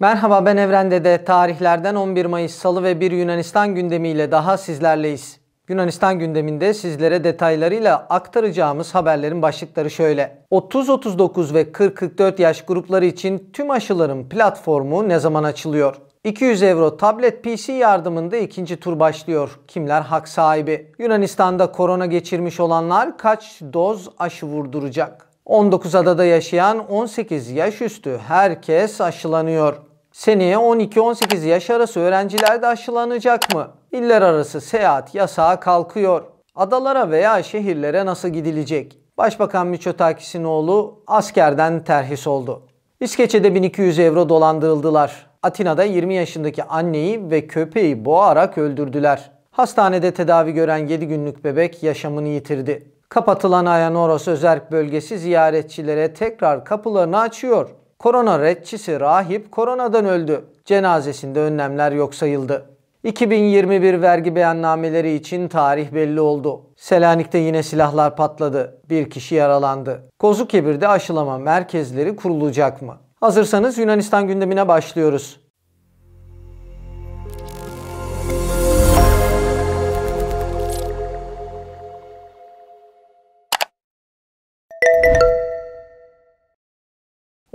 Merhaba ben de tarihlerden 11 Mayıs Salı ve bir Yunanistan gündemiyle daha sizlerleyiz. Yunanistan gündeminde sizlere detaylarıyla aktaracağımız haberlerin başlıkları şöyle. 30-39 ve 40-44 yaş grupları için tüm aşıların platformu ne zaman açılıyor? 200 euro tablet PC yardımında ikinci tur başlıyor. Kimler hak sahibi? Yunanistan'da korona geçirmiş olanlar kaç doz aşı vurduracak? 19 adada yaşayan 18 yaş üstü herkes aşılanıyor. Seneye 12-18 yaş arası öğrenciler de aşılanacak mı? İller arası seyahat yasağı kalkıyor. Adalara veya şehirlere nasıl gidilecek? Başbakan Miçotakis'in oğlu askerden terhis oldu. İskeçe'de 1200 euro dolandırıldılar. Atina'da 20 yaşındaki anneyi ve köpeği boğarak öldürdüler. Hastanede tedavi gören 7 günlük bebek yaşamını yitirdi. Kapatılan Ayanoros Özerk bölgesi ziyaretçilere tekrar kapılarını açıyor. Korona retçisi rahip koronadan öldü. Cenazesinde önlemler yok sayıldı. 2021 vergi beyannameleri için tarih belli oldu. Selanik'te yine silahlar patladı. Bir kişi yaralandı. Kozukebir'de aşılama merkezleri kurulacak mı? Hazırsanız Yunanistan gündemine başlıyoruz.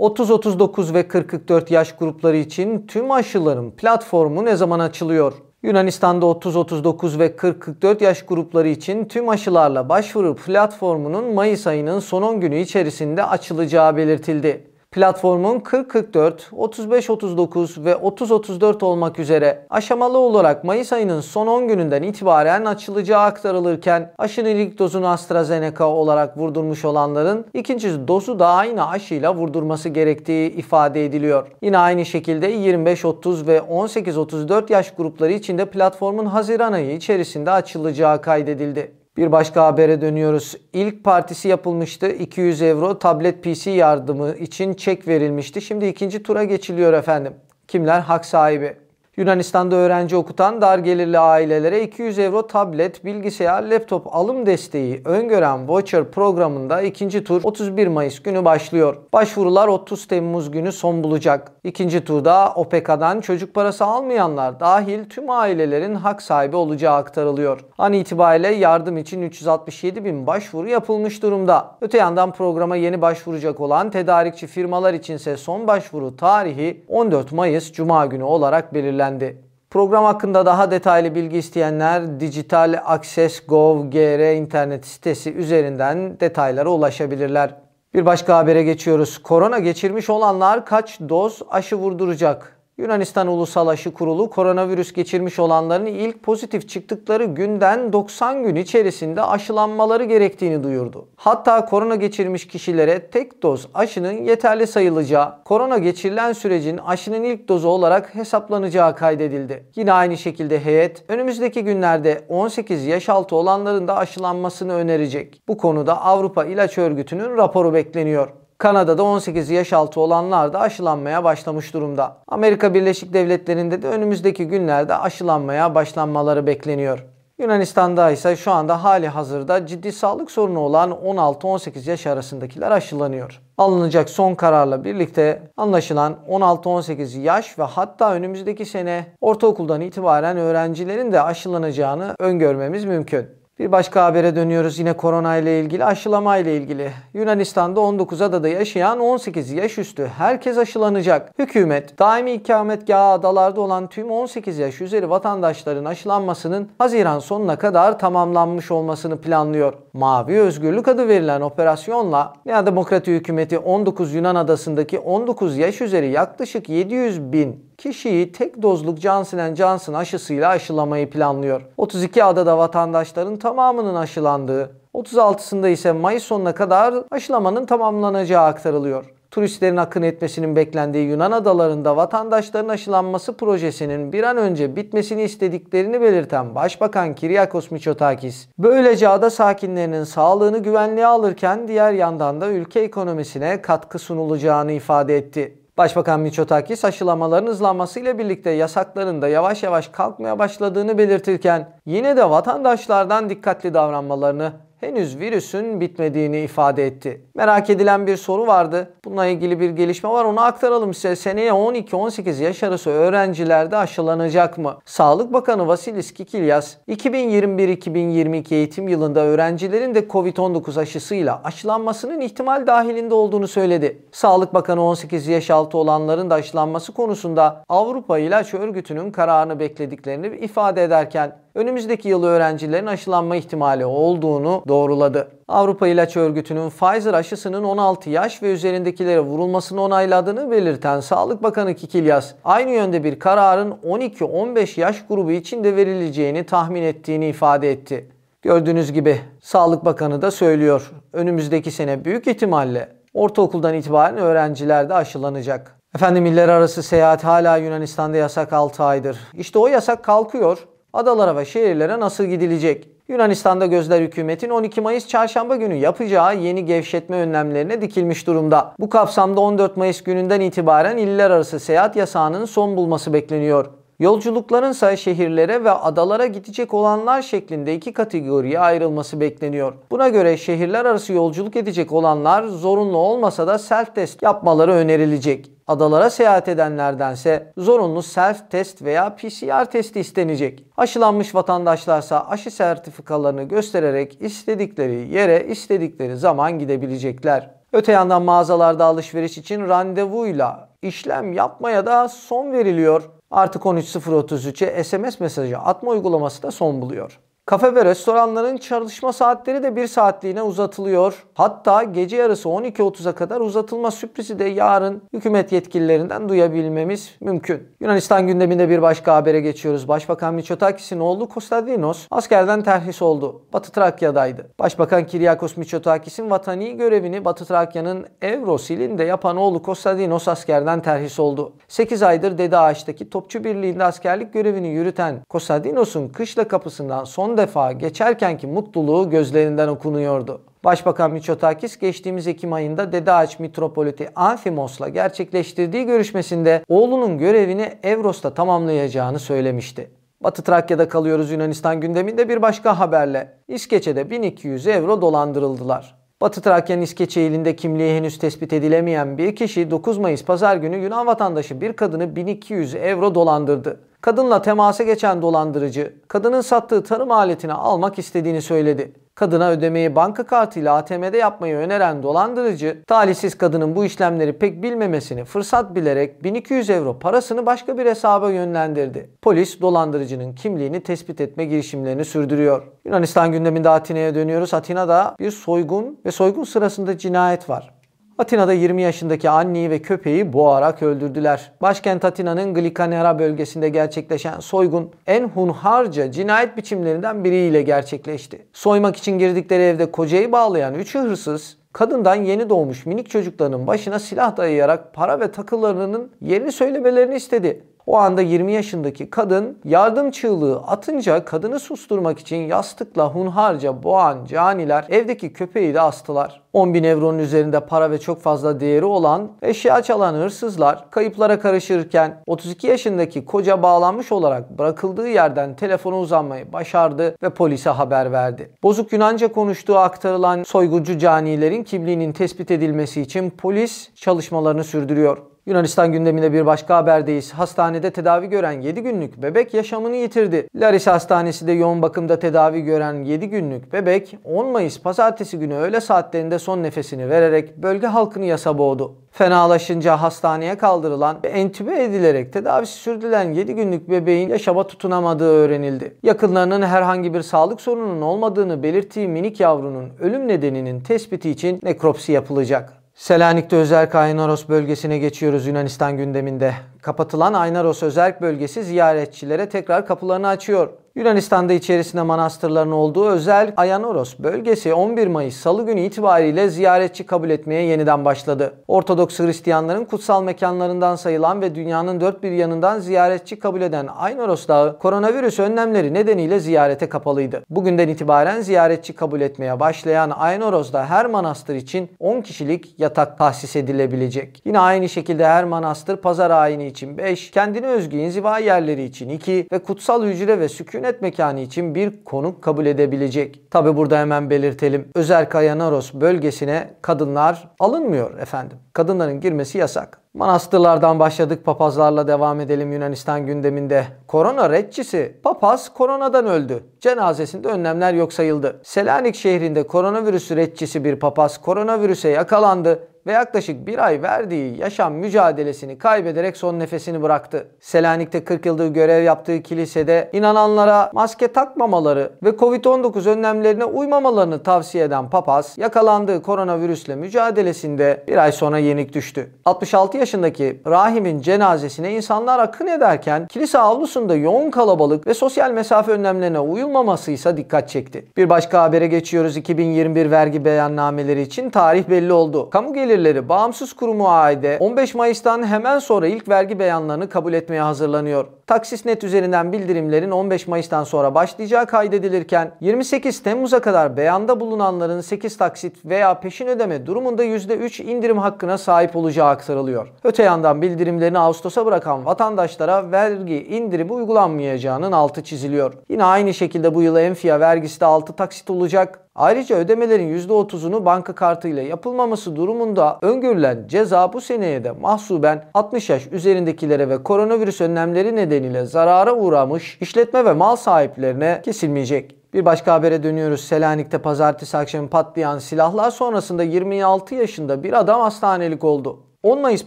30-39 ve 40-44 yaş grupları için tüm aşıların platformu ne zaman açılıyor? Yunanistan'da 30-39 ve 40-44 yaş grupları için tüm aşılarla başvuru platformunun Mayıs ayının son 10 günü içerisinde açılacağı belirtildi. Platformun 40-44, 35-39 ve 30-34 olmak üzere aşamalı olarak Mayıs ayının son 10 gününden itibaren açılacağı aktarılırken aşının ilk dozunu AstraZeneca olarak vurdurmuş olanların ikinci dozu da aynı aşıyla vurdurması gerektiği ifade ediliyor. Yine aynı şekilde 25-30 ve 18-34 yaş grupları için de platformun Haziran ayı içerisinde açılacağı kaydedildi. Bir başka habere dönüyoruz. İlk partisi yapılmıştı. 200 euro tablet PC yardımı için çek verilmişti. Şimdi ikinci tura geçiliyor efendim. Kimler hak sahibi? Yunanistan'da öğrenci okutan dar gelirli ailelere 200 euro tablet, bilgisayar, laptop alım desteği öngören voucher programında ikinci tur 31 Mayıs günü başlıyor. Başvurular 30 Temmuz günü son bulacak. İkinci turda OPEKA'dan çocuk parası almayanlar dahil tüm ailelerin hak sahibi olacağı aktarılıyor. An itibariyle yardım için 367 bin başvuru yapılmış durumda. Öte yandan programa yeni başvuracak olan tedarikçi firmalar içinse son başvuru tarihi 14 Mayıs Cuma günü olarak belirlendi belirlendi. Program hakkında daha detaylı bilgi isteyenler Dijital Access Gov.gr internet sitesi üzerinden detaylara ulaşabilirler. Bir başka habere geçiyoruz. Korona geçirmiş olanlar kaç doz aşı vurduracak? Yunanistan Ulusal Aşı Kurulu koronavirüs geçirmiş olanların ilk pozitif çıktıkları günden 90 gün içerisinde aşılanmaları gerektiğini duyurdu. Hatta korona geçirmiş kişilere tek doz aşının yeterli sayılacağı, korona geçirilen sürecin aşının ilk dozu olarak hesaplanacağı kaydedildi. Yine aynı şekilde heyet önümüzdeki günlerde 18 yaş altı olanların da aşılanmasını önerecek. Bu konuda Avrupa İlaç Örgütü'nün raporu bekleniyor. Kanada'da 18 yaş altı olanlar da aşılanmaya başlamış durumda. Amerika Birleşik Devletleri'nde de önümüzdeki günlerde aşılanmaya başlanmaları bekleniyor. Yunanistan'da ise şu anda hali hazırda ciddi sağlık sorunu olan 16-18 yaş arasındakiler aşılanıyor. Alınacak son kararla birlikte anlaşılan 16-18 yaş ve hatta önümüzdeki sene ortaokuldan itibaren öğrencilerin de aşılanacağını öngörmemiz mümkün. Bir başka habere dönüyoruz yine korona ile ilgili aşılama ile ilgili. Yunanistan'da 19 adada yaşayan 18 yaş üstü herkes aşılanacak. Hükümet daimi ikametgahı adalarda olan tüm 18 yaş üzeri vatandaşların aşılanmasının Haziran sonuna kadar tamamlanmış olmasını planlıyor. Mavi Özgürlük adı verilen operasyonla ya Demokrati hükümeti 19 Yunan adasındaki 19 yaş üzeri yaklaşık 700 bin kişiyi tek dozluk Johnson Johnson aşısıyla aşılamayı planlıyor. 32 adada vatandaşların tamamının aşılandığı, 36'sında ise Mayıs sonuna kadar aşılamanın tamamlanacağı aktarılıyor turistlerin akın etmesinin beklendiği Yunan adalarında vatandaşların aşılanması projesinin bir an önce bitmesini istediklerini belirten Başbakan Kyriakos Mitsotakis, böylece ada sakinlerinin sağlığını güvenliğe alırken diğer yandan da ülke ekonomisine katkı sunulacağını ifade etti. Başbakan Miçotakis aşılamaların hızlanmasıyla birlikte yasakların da yavaş yavaş kalkmaya başladığını belirtirken yine de vatandaşlardan dikkatli davranmalarını henüz virüsün bitmediğini ifade etti. Merak edilen bir soru vardı. Bununla ilgili bir gelişme var. Onu aktaralım size. Seneye 12-18 yaş arası öğrencilerde aşılanacak mı? Sağlık Bakanı Vasilis Kikilyas 2021-2022 eğitim yılında öğrencilerin de COVID-19 aşısıyla aşılanmasının ihtimal dahilinde olduğunu söyledi. Sağlık Bakanı 18 yaş altı olanların da aşılanması konusunda Avrupa İlaç Örgütü'nün kararını beklediklerini ifade ederken önümüzdeki yıl öğrencilerin aşılanma ihtimali olduğunu doğruladı. Avrupa İlaç Örgütü'nün Pfizer aşısının 16 yaş ve üzerindekilere vurulmasını onayladığını belirten Sağlık Bakanı Kikilyas, aynı yönde bir kararın 12-15 yaş grubu için de verileceğini tahmin ettiğini ifade etti. Gördüğünüz gibi Sağlık Bakanı da söylüyor. Önümüzdeki sene büyük ihtimalle ortaokuldan itibaren öğrenciler de aşılanacak. Efendim iller arası seyahat hala Yunanistan'da yasak 6 aydır. İşte o yasak kalkıyor adalara ve şehirlere nasıl gidilecek? Yunanistan'da gözler hükümetin 12 Mayıs çarşamba günü yapacağı yeni gevşetme önlemlerine dikilmiş durumda. Bu kapsamda 14 Mayıs gününden itibaren iller arası seyahat yasağının son bulması bekleniyor. Yolculukların ise şehirlere ve adalara gidecek olanlar şeklinde iki kategoriye ayrılması bekleniyor. Buna göre şehirler arası yolculuk edecek olanlar zorunlu olmasa da self test yapmaları önerilecek. Adalara seyahat edenlerdense zorunlu self test veya PCR testi istenecek. Aşılanmış vatandaşlarsa aşı sertifikalarını göstererek istedikleri yere istedikleri zaman gidebilecekler. Öte yandan mağazalarda alışveriş için randevuyla işlem yapmaya da son veriliyor. Artık 13.033'e SMS mesajı atma uygulaması da son buluyor. Kafe ve restoranların çalışma saatleri de 1 saatliğine uzatılıyor. Hatta gece yarısı 12.30'a kadar uzatılma sürprizi de yarın hükümet yetkililerinden duyabilmemiz mümkün. Yunanistan gündeminde bir başka habere geçiyoruz. Başbakan Mitsotakis'in oğlu Kostadinos askerden terhis oldu. Batı Trakya'daydı. Başbakan Kiryakos Mitsotakis'in vatani görevini Batı Trakya'nın Evrosil'in de yapan oğlu Kostadinos askerden terhis oldu. 8 aydır Dede Ağaç'taki Topçu Birliği'nde askerlik görevini yürüten Kostadinos'un kışla kapısından son son defa geçerkenki mutluluğu gözlerinden okunuyordu. Başbakan Mitsotakis geçtiğimiz Ekim ayında Dede Ağaç Mitropoliti Anfimos'la gerçekleştirdiği görüşmesinde oğlunun görevini Evros'ta tamamlayacağını söylemişti. Batı Trakya'da kalıyoruz Yunanistan gündeminde bir başka haberle. İskeçe'de 1200 euro dolandırıldılar. Batı Trakya'nın İskeçe ilinde kimliği henüz tespit edilemeyen bir kişi 9 Mayıs pazar günü Yunan vatandaşı bir kadını 1200 euro dolandırdı. Kadınla temasa geçen dolandırıcı, kadının sattığı tarım aletini almak istediğini söyledi. Kadına ödemeyi banka kartıyla ATM'de yapmayı öneren dolandırıcı, talihsiz kadının bu işlemleri pek bilmemesini fırsat bilerek 1200 euro parasını başka bir hesaba yönlendirdi. Polis dolandırıcının kimliğini tespit etme girişimlerini sürdürüyor. Yunanistan gündeminde Atina'ya dönüyoruz. Atina'da bir soygun ve soygun sırasında cinayet var. Atina'da 20 yaşındaki anneyi ve köpeği boğarak öldürdüler. Başkent Atina'nın Glikanera bölgesinde gerçekleşen soygun en hunharca cinayet biçimlerinden biriyle gerçekleşti. Soymak için girdikleri evde kocayı bağlayan üçü hırsız kadından yeni doğmuş minik çocuklarının başına silah dayayarak para ve takılarının yerini söylemelerini istedi. O anda 20 yaşındaki kadın yardım çığlığı atınca kadını susturmak için yastıkla hunharca boğan caniler evdeki köpeği de astılar. 10 bin evronun üzerinde para ve çok fazla değeri olan eşya çalan hırsızlar kayıplara karışırken 32 yaşındaki koca bağlanmış olarak bırakıldığı yerden telefona uzanmayı başardı ve polise haber verdi. Bozuk Yunanca konuştuğu aktarılan soyguncu canilerin kimliğinin tespit edilmesi için polis çalışmalarını sürdürüyor. Yunanistan gündeminde bir başka haberdeyiz. Hastanede tedavi gören 7 günlük bebek yaşamını yitirdi. Larisa Hastanesi yoğun bakımda tedavi gören 7 günlük bebek 10 Mayıs pazartesi günü öğle saatlerinde son nefesini vererek bölge halkını yasa boğdu. Fenalaşınca hastaneye kaldırılan ve entübe edilerek tedavisi sürdürülen 7 günlük bebeğin yaşama tutunamadığı öğrenildi. Yakınlarının herhangi bir sağlık sorununun olmadığını belirttiği minik yavrunun ölüm nedeninin tespiti için nekropsi yapılacak. Selanik'te Özerk Aynaros bölgesine geçiyoruz Yunanistan gündeminde. Kapatılan Aynaros Özerk bölgesi ziyaretçilere tekrar kapılarını açıyor. Yunanistan'da içerisinde manastırların olduğu özel Ayanoros bölgesi 11 Mayıs Salı günü itibariyle ziyaretçi kabul etmeye yeniden başladı. Ortodoks Hristiyanların kutsal mekanlarından sayılan ve dünyanın dört bir yanından ziyaretçi kabul eden Ayanoros Dağı koronavirüs önlemleri nedeniyle ziyarete kapalıydı. Bugünden itibaren ziyaretçi kabul etmeye başlayan Ayanoros'da her manastır için 10 kişilik yatak tahsis edilebilecek. Yine aynı şekilde her manastır pazar ayini için 5, kendine özgü inziva yerleri için 2 ve kutsal hücre ve sükun cennet mekanı için bir konuk kabul edebilecek. Tabi burada hemen belirtelim. Özer Kayanaros bölgesine kadınlar alınmıyor efendim. Kadınların girmesi yasak. Manastırlardan başladık papazlarla devam edelim Yunanistan gündeminde. Korona retçisi papaz koronadan öldü. Cenazesinde önlemler yok sayıldı. Selanik şehrinde koronavirüs retçisi bir papaz koronavirüse yakalandı ve yaklaşık bir ay verdiği yaşam mücadelesini kaybederek son nefesini bıraktı. Selanik'te 40 yıldır görev yaptığı kilisede inananlara maske takmamaları ve Covid-19 önlemlerine uymamalarını tavsiye eden papaz yakalandığı koronavirüsle mücadelesinde bir ay sonra yenik düştü. 66 yaşındaki rahimin cenazesine insanlar akın ederken kilise avlusunda yoğun kalabalık ve sosyal mesafe önlemlerine uyulmaması ise dikkat çekti. Bir başka habere geçiyoruz. 2021 vergi beyannameleri için tarih belli oldu. Kamu gelir gelirleri bağımsız kurumu AİD 15 Mayıs'tan hemen sonra ilk vergi beyanlarını kabul etmeye hazırlanıyor. Taksisnet üzerinden bildirimlerin 15 Mayıs'tan sonra başlayacağı kaydedilirken 28 Temmuz'a kadar beyanda bulunanların 8 taksit veya peşin ödeme durumunda %3 indirim hakkına sahip olacağı aktarılıyor. Öte yandan bildirimlerini Ağustos'a bırakan vatandaşlara vergi indirimi uygulanmayacağının altı çiziliyor. Yine aynı şekilde bu yıl enfiya vergisi de 6 taksit olacak. Ayrıca ödemelerin %30'unu banka kartıyla yapılmaması durumunda öngörülen ceza bu seneye de mahsuben 60 yaş üzerindekilere ve koronavirüs önlemleri nedeniyle nedeniyle zarara uğramış işletme ve mal sahiplerine kesilmeyecek. Bir başka habere dönüyoruz. Selanik'te pazartesi akşamı patlayan silahlar sonrasında 26 yaşında bir adam hastanelik oldu. 10 Mayıs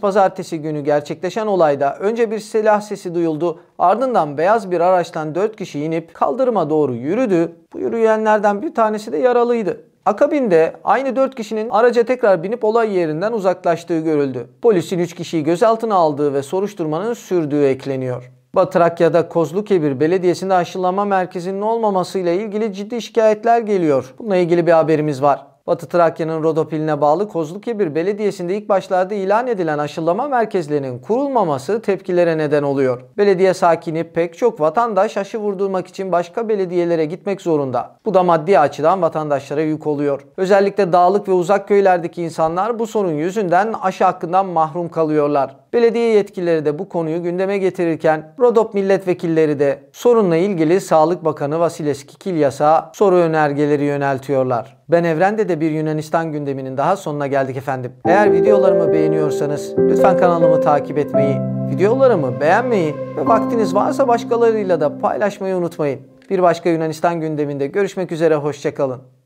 pazartesi günü gerçekleşen olayda önce bir silah sesi duyuldu. Ardından beyaz bir araçtan 4 kişi inip kaldırıma doğru yürüdü. Bu yürüyenlerden bir tanesi de yaralıydı. Akabinde aynı 4 kişinin araca tekrar binip olay yerinden uzaklaştığı görüldü. Polisin 3 kişiyi gözaltına aldığı ve soruşturmanın sürdüğü ekleniyor. Batrakya'da Kozlukebir Belediyesi'nde aşılama merkezinin olmamasıyla ilgili ciddi şikayetler geliyor. Bununla ilgili bir haberimiz var. Batı Trakya'nın Rodopiline bağlı Kozlukebir Belediyesi'nde ilk başlarda ilan edilen aşılama merkezlerinin kurulmaması tepkilere neden oluyor. Belediye sakini pek çok vatandaş aşı vurdurmak için başka belediyelere gitmek zorunda. Bu da maddi açıdan vatandaşlara yük oluyor. Özellikle dağlık ve uzak köylerdeki insanlar bu sorun yüzünden aşı hakkından mahrum kalıyorlar. Belediye yetkilileri de bu konuyu gündeme getirirken Rodop milletvekilleri de sorunla ilgili Sağlık Bakanı Vasiles Kikilyas'a soru önergeleri yöneltiyorlar. Ben Evrende de bir Yunanistan gündeminin daha sonuna geldik efendim. Eğer videolarımı beğeniyorsanız lütfen kanalımı takip etmeyi, videolarımı beğenmeyi ve vaktiniz varsa başkalarıyla da paylaşmayı unutmayın. Bir başka Yunanistan gündeminde görüşmek üzere hoşçakalın.